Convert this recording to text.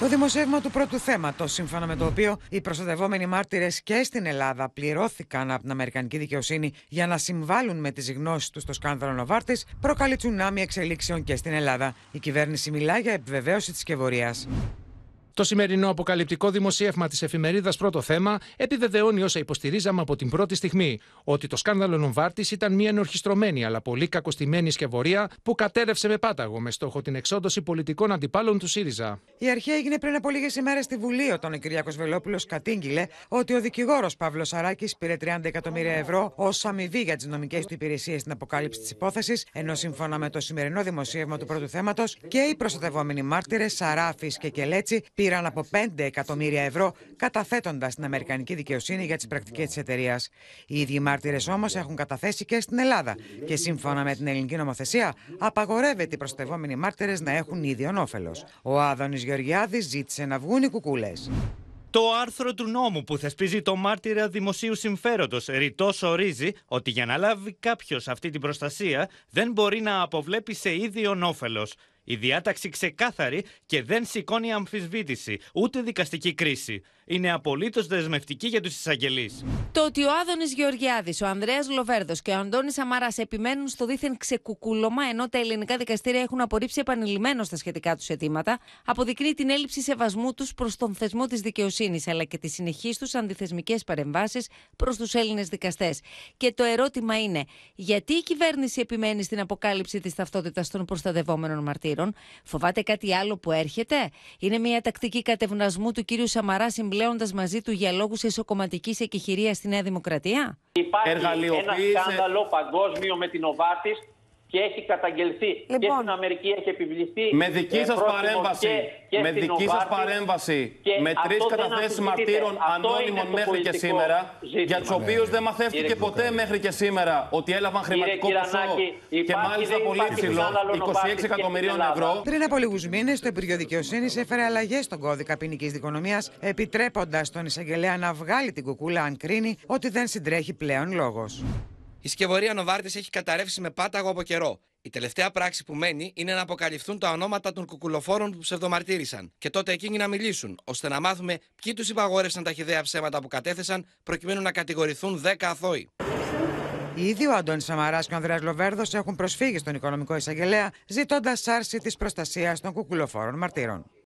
Το δημοσίευμα του πρώτου θέματος, σύμφωνα με το οποίο οι προστατευόμενοι μάρτυρες και στην Ελλάδα πληρώθηκαν από την Αμερικανική δικαιοσύνη για να συμβάλλουν με τις γνώσεις τους στο σκάνδαλο Νοβάρτης, προκαλεί τσουνάμι εξελίξεων και στην Ελλάδα. Η κυβέρνηση μιλά για επιβεβαίωση της κεβορία. Το σημερινό αποκαλυπτικό δημοσίευμα της εφημερίδας Πρώτο Θέμα επιβεβαιώνει όσα υποστηρίζαμε από την πρώτη στιγμή: Ότι το σκάνδαλο Νομβάρτη ήταν μια ενορχιστρωμένη αλλά πολύ κακοστημένη σκευωρία που κατέρευσε με πάταγο με στόχο την εξόντωση πολιτικών αντιπάλων του ΣΥΡΙΖΑ. Η αρχή έγινε πριν από λίγες ημέρες στη Βουλή, όταν ο Κυριάκος Βελόπουλος κατήγγειλε ότι ο δικηγόρος Παύλος Σαράκης πήρε 30 εκατομμύρια ευρώ ως αμοιβή για τις νομικές του υπηρεσίες στην αποκάλυψη της υπόθεσης, ενώ σύμφωνα με το σημερινό δημοσίευμα του πρώτου θέματος και οι προστατευόμενοι μάρτυρες Σαράφης και Κελέτσι πήραν από 5 εκατομμύρια ευρώ καταθέτοντας την Αμερικανική δικαιοσύνη για τις πρακτικές της εταιρείας. Οι ίδιοι μάρτυρες όμως έχουν καταθέσει και στην Ελλάδα και σύμφωνα με την ελληνική νομοθεσία απαγορεύεται οι προστευόμενοι μάρτυρες να έχουν ίδιον όφελος. Ο Άδωνης Γεωργιάδης ζήτησε να βγουν οι κουκούλες. Το άρθρο του νόμου που θεσπίζει το μάρτυρα δημοσίου συμφέροντος ρητός ορίζει ότι για να λάβει κάποιος αυτή την προστασία δεν μπορεί να αποβλέπει σε ίδιον όφελος. Η διάταξη ξεκάθαρη και δεν σηκώνει αμφισβήτηση, ούτε δικαστική κρίση. Είναι απολύτως δεσμευτική για τους εισαγγελείς. Το ότι ο Άδωνης Γεωργιάδης, ο Ανδρέας Λοβέρδο και ο Αντώνης Αμαρά επιμένουν στο δίθεν ξεκουκούλωμα, ενώ τα ελληνικά δικαστήρια έχουν απορρίψει επανειλημμένω τα σχετικά τους αιτήματα, αποδεικνύει την έλλειψη σεβασμού τους προς τον θεσμό της δικαιοσύνης, αλλά και τις συνεχείς τους αντιθεσμικές παρεμβάσεις προς τους Έλληνες δικαστές. Και το ερώτημα είναι, γιατί η κυβέρνηση επιμένει στην αποκάλυψη της ταυτότητας των προστατευόμενων μαρτύρων. Φοβάτε Φοβάται κάτι άλλο που έρχεται. Είναι μια τακτική κατευνασμού του κύριου Σαμαρά συμπλέοντας μαζί του για λόγους ισοκομματική εκεχηρίας στη Νέα Δημοκρατία. Υπάρχει ένα σκάνδαλο παγκόσμιο με την Οβάτης και έχει καταγγελθεί λοιπόν. και στην Αμερική έχει επιβληθεί. Με δική ε, σας παρέμβαση, με δική σας παρέμβαση, με τρεις καταθέσεις μαρτύρων ανώνυμων μέχρι και σήμερα, ζήτημα. για τους οποίους δεν μαθεύτηκε ποτέ μέχρι και σήμερα ότι έλαβαν χρηματικό ποσό και μάλιστα πολύ ψηλό, 26 εκατομμυρίων ευρώ. Πριν από λίγους μήνες, το Υπουργείο Δικαιοσύνης έφερε αλλαγές στον κώδικα ποινικής δικονομίας, επιτρέποντας τον εισαγγελέα να βγάλει την κουκούλα αν κρίνει ότι δεν συντρέχει πλέον λόγος. Η σκευωρία Νοβάρτης έχει καταρρεύσει με πάταγο από καιρό. Η τελευταία πράξη που μένει είναι να αποκαλυφθούν τα ονόματα των κουκουλοφόρων που ψευδομαρτύρησαν και τότε εκείνοι να μιλήσουν, ώστε να μάθουμε ποιοι τους υπαγόρευσαν τα χιδέα ψέματα που κατέθεσαν, προκειμένου να κατηγορηθούν 10 αθώοι. Ήδη ο Αντώνης Σαμαράς και ο Ανδρέας Λοβέρδος έχουν προσφύγει στον οικονομικό εισαγγελέα, ζητώντας άρση της προστασίας των κουκουλοφόρων μαρτύρων.